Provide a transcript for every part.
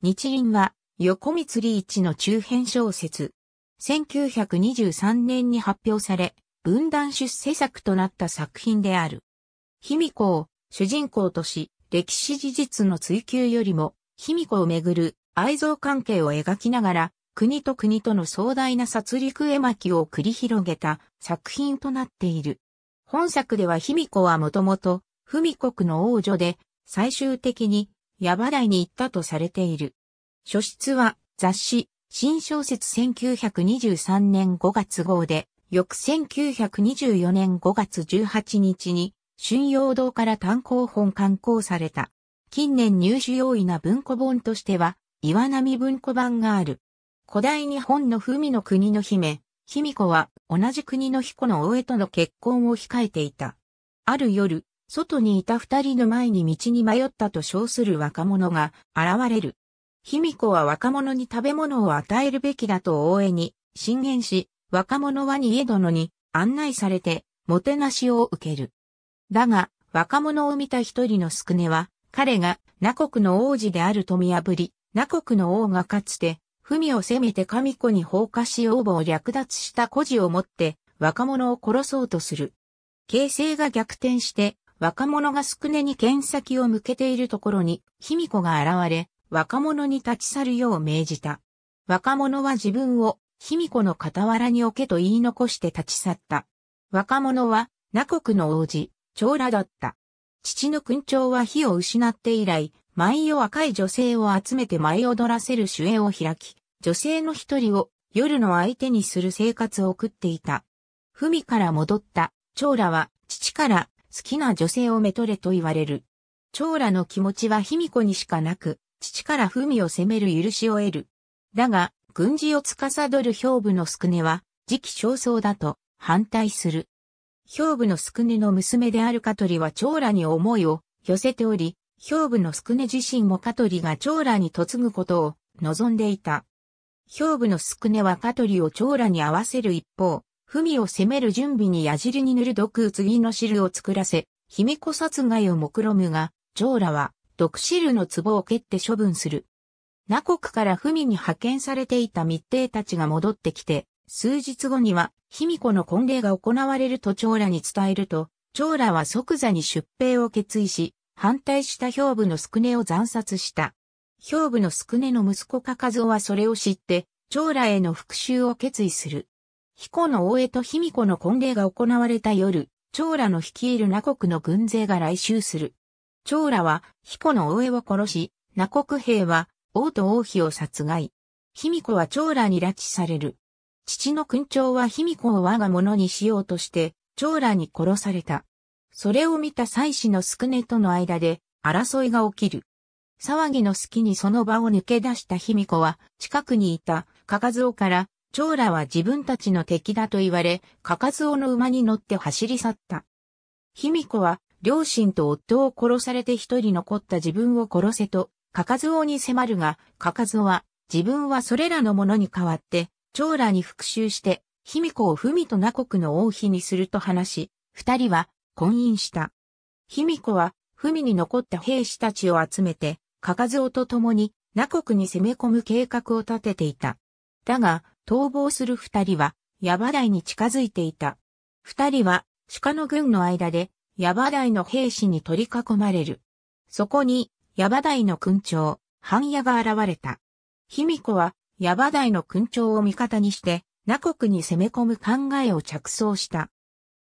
日輪は横光利一の中編小説。1923年に発表され、分断出世作となった作品である。卑弥呼を主人公とし、歴史事実の追求よりも、卑弥呼をめぐる愛憎関係を描きながら、国と国との壮大な殺戮絵巻を繰り広げた作品となっている。本作では卑弥呼はもともと、富美国の王女で、最終的にヤバ台に行ったとされている。書室は雑誌、新小説1923年5月号で、翌1924年5月18日に、春陽堂から単行本刊行された。近年入手容易な文庫本としては、岩波文庫版がある。古代日本の文の国の姫、卑弥呼は同じ国の彦の大江との結婚を控えていた。ある夜、外にいた二人の前に道に迷ったと称する若者が現れる。卑弥呼は若者に食べ物を与えるべきだと大江に進言し、若者は逃げ殿に案内されて、もてなしを受ける。だが、若者を見た一人の宿根は、彼が、那国の王子であると見破り、那国の王がかつて、文を攻めて神子に放火し王母を略奪した孤児を持って、若者を殺そうとする。形勢が逆転して、若者が宿根に剣先を向けているところに、卑弥呼が現れ、若者に立ち去るよう命じた。若者は自分を、卑弥呼の傍らに置けと言い残して立ち去った。若者は、那国の王子、長羅だった。父の勲長は火を失って以来、いを若い女性を集めて舞い踊らせる主演を開き、女性の一人を夜の相手にする生活を送っていた。文から戻った、長羅は父から好きな女性をめとれと言われる。長羅の気持ちは卑弥呼にしかなく、父から文を責める許しを得る。だが、軍事を司る兵部の宿根は、時期尚早だと反対する。兵部の宿根の娘である香取は長羅に思いを寄せており、兵部の宿根自身も香取が長羅に嫁ぐことを望んでいた。兵部の宿根は香取を長羅に合わせる一方、文を攻める準備に矢尻に塗る毒次の汁を作らせ、卑弥呼殺害を目論むが、ョーラは、毒汁の壺を蹴って処分する。那国から文に派遣されていた密偵たちが戻ってきて、数日後には、卑弥呼の婚礼が行われると長らに伝えると、長らは即座に出兵を決意し、反対した兵部の宿根を惨殺した。兵部の宿根の息子かズオはそれを知って、長らへの復讐を決意する。彦の大江と卑弥呼の婚礼が行われた夜、長羅の率いる那国の軍勢が来襲する。長羅は彦の大江を殺し、那国兵は王と王妃を殺害。卑弥呼は長羅に拉致される。父の勲長は卑弥呼を我が物にしようとして、長羅に殺された。それを見た妻子の宿根との間で争いが起きる。騒ぎの隙にその場を抜け出した卑弥呼は、近くにいた、かかずから、長羅は自分たちの敵だと言われ、かかずおの馬に乗って走り去った。卑弥呼は、両親と夫を殺されて一人残った自分を殺せと、かかずおに迫るが、かかずおは、自分はそれらのものに代わって、長羅に復讐して、卑弥呼を文と名国の王妃にすると話し、二人は婚姻した。卑弥呼は、文に残った兵士たちを集めて、かかずおと共に、名国に攻め込む計画を立てていた。だが、逃亡する二人は、ヤバ台に近づいていた。二人は、鹿の軍の間で、ヤバ台の兵士に取り囲まれる。そこに、ヤバ台の軍長、半夜が現れた。卑弥呼は、ヤバ台の軍長を味方にして、ナ国に攻め込む考えを着想した。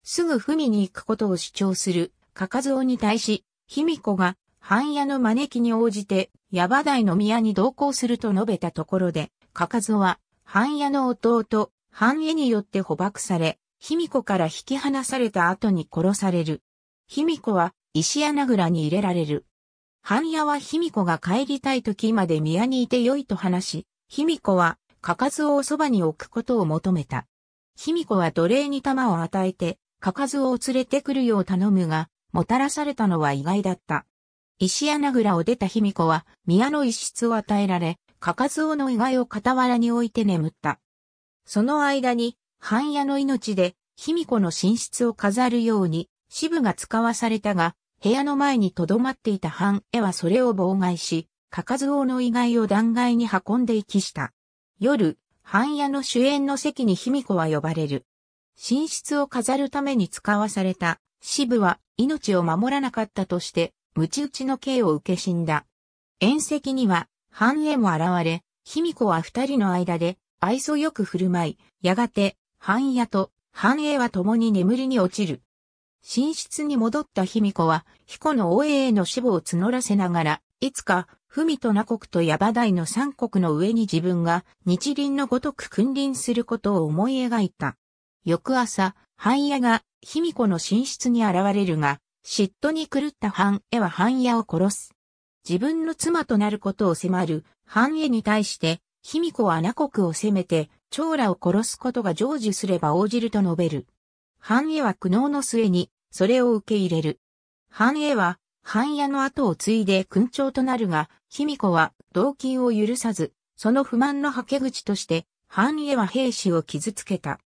すぐ踏みに行くことを主張する、カカゾウに対し、卑弥呼が、半夜の招きに応じて、ヤバ台の宮に同行すると述べたところで、カカゾは、半夜の弟、半夜によって捕獲され、卑弥呼から引き離された後に殺される。卑弥呼は石穴倉に入れられる。半夜は卑弥呼が帰りたい時まで宮にいてよいと話し、卑弥呼はかかずをおそばに置くことを求めた。卑弥呼は奴隷に玉を与えて、かかずを連れてくるよう頼むが、もたらされたのは意外だった。石穴倉を出た卑弥呼は宮の一室を与えられ、かかずおの意外を傍らに置いて眠った。その間に、半夜の命で、卑弥呼の寝室を飾るように、支部が使わされたが、部屋の前に留まっていた半絵はそれを妨害し、かかずおの意外を断崖に運んで行きした。夜、半夜の主演の席に卑弥呼は呼ばれる。寝室を飾るために使わされた、支部は命を守らなかったとして、鞭打ちの刑を受け死んだ。宴席には、繁栄も現れ、卑弥呼は二人の間で愛想よく振る舞い、やがて繁栄と繁栄は共に眠りに落ちる。寝室に戻った卑弥呼は、彦の応永への死亡を募らせながら、いつか、文と名国と矢場台の三国の上に自分が日輪のごとく君臨することを思い描いた。翌朝、半夜が卑弥呼の寝室に現れるが、嫉妬に狂った半栄は半夜を殺す。自分の妻となることを迫る繁栄に対して、卑弥呼は那国を攻めて、長羅を殺すことが成就すれば応じると述べる。繁栄は苦悩の末に、それを受け入れる。繁栄は、繁栄の後を継いで勲長となるが、卑弥呼は動金を許さず、その不満のはけ口として、繁栄は兵士を傷つけた。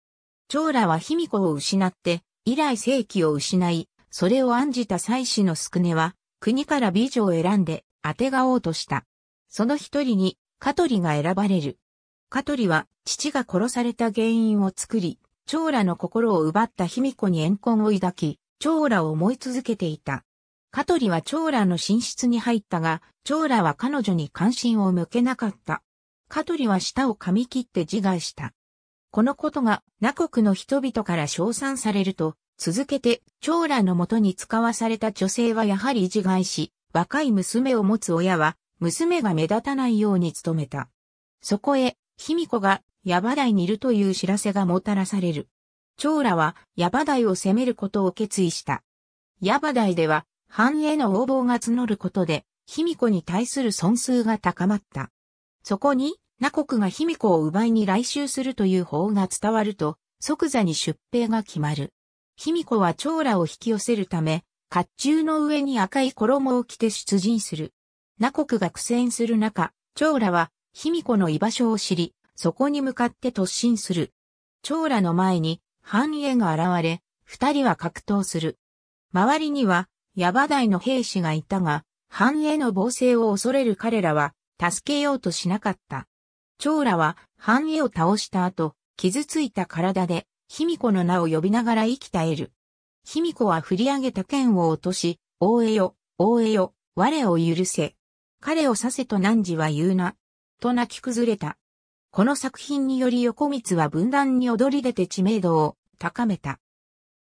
長羅は卑弥呼を失って、以来正規を失い、それを案じた妻子の宿根は、国から美女を選んで、当てがおうとした。その一人に、香取が選ばれる。香取は、父が殺された原因を作り、長羅の心を奪った卑弥呼に怨恨を抱き、長羅を思い続けていた。香取は長羅の寝室に入ったが、長羅は彼女に関心を向けなかった。香取は舌を噛み切って自害した。このことが、那国の人々から称賛されると、続けて、長羅のもとに使わされた女性はやはり自害し、若い娘を持つ親は、娘が目立たないように努めた。そこへ、卑弥呼が、ヤバ台にいるという知らせがもたらされる。長羅は、ヤバ台を攻めることを決意した。ヤバ台では、藩への横暴が募ることで、卑弥呼に対する損数が高まった。そこに、那国が卑弥呼を奪いに来襲するという法が伝わると、即座に出兵が決まる。卑弥呼は長羅を引き寄せるため、甲冑の上に赤い衣を着て出陣する。那国が苦戦する中、長羅は卑弥呼の居場所を知り、そこに向かって突進する。長羅の前に繁栄が現れ、二人は格闘する。周りには、ヤバ大の兵士がいたが、繁栄の暴政を恐れる彼らは、助けようとしなかった。長羅は繁栄を倒した後、傷ついた体で卑弥呼の名を呼びながら生きたえる。卑弥呼は振り上げた剣を落とし、大江よ、大江よ、我を許せ。彼をさせと汝は言うな。と泣き崩れた。この作品により横光は分断に躍り出て知名度を高めた。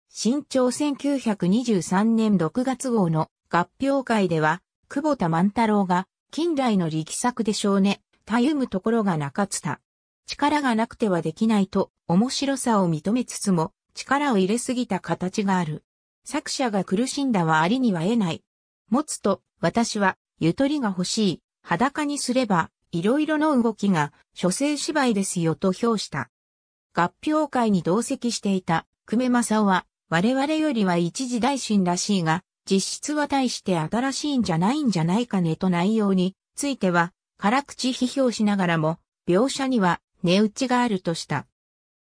新潮1923年6月号の合評会では、久保田万太郎が近来の力作でしうね、たゆむところがなかった。力がなくてはできないと面白さを認めつつも、力を入れすぎた形がある。作者が苦しんだはありには得ない。持つと、私は、ゆとりが欲しい、裸にすれば、いろいろの動きが、書生芝居ですよと評した。合評会に同席していた、久米正夫は、我々よりは一時大臣らしいが、実質は大して新しいんじゃないんじゃないかねと内容については、辛口批評しながらも、描写には値打ちがあるとした。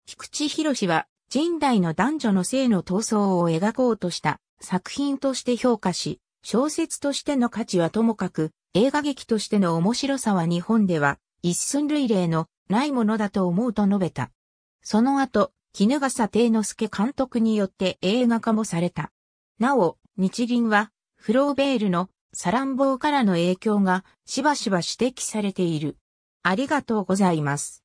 菊池博は、人代の男女の性の闘争を描こうとした作品として評価し、小説としての価値はともかく、映画劇としての面白さは日本では、一寸類例のないものだと思うと述べた。その後、絹笠定之助監督によって映画化もされた。なお、日銀は、フローベールのサランボーからの影響がしばしば指摘されている。ありがとうございます。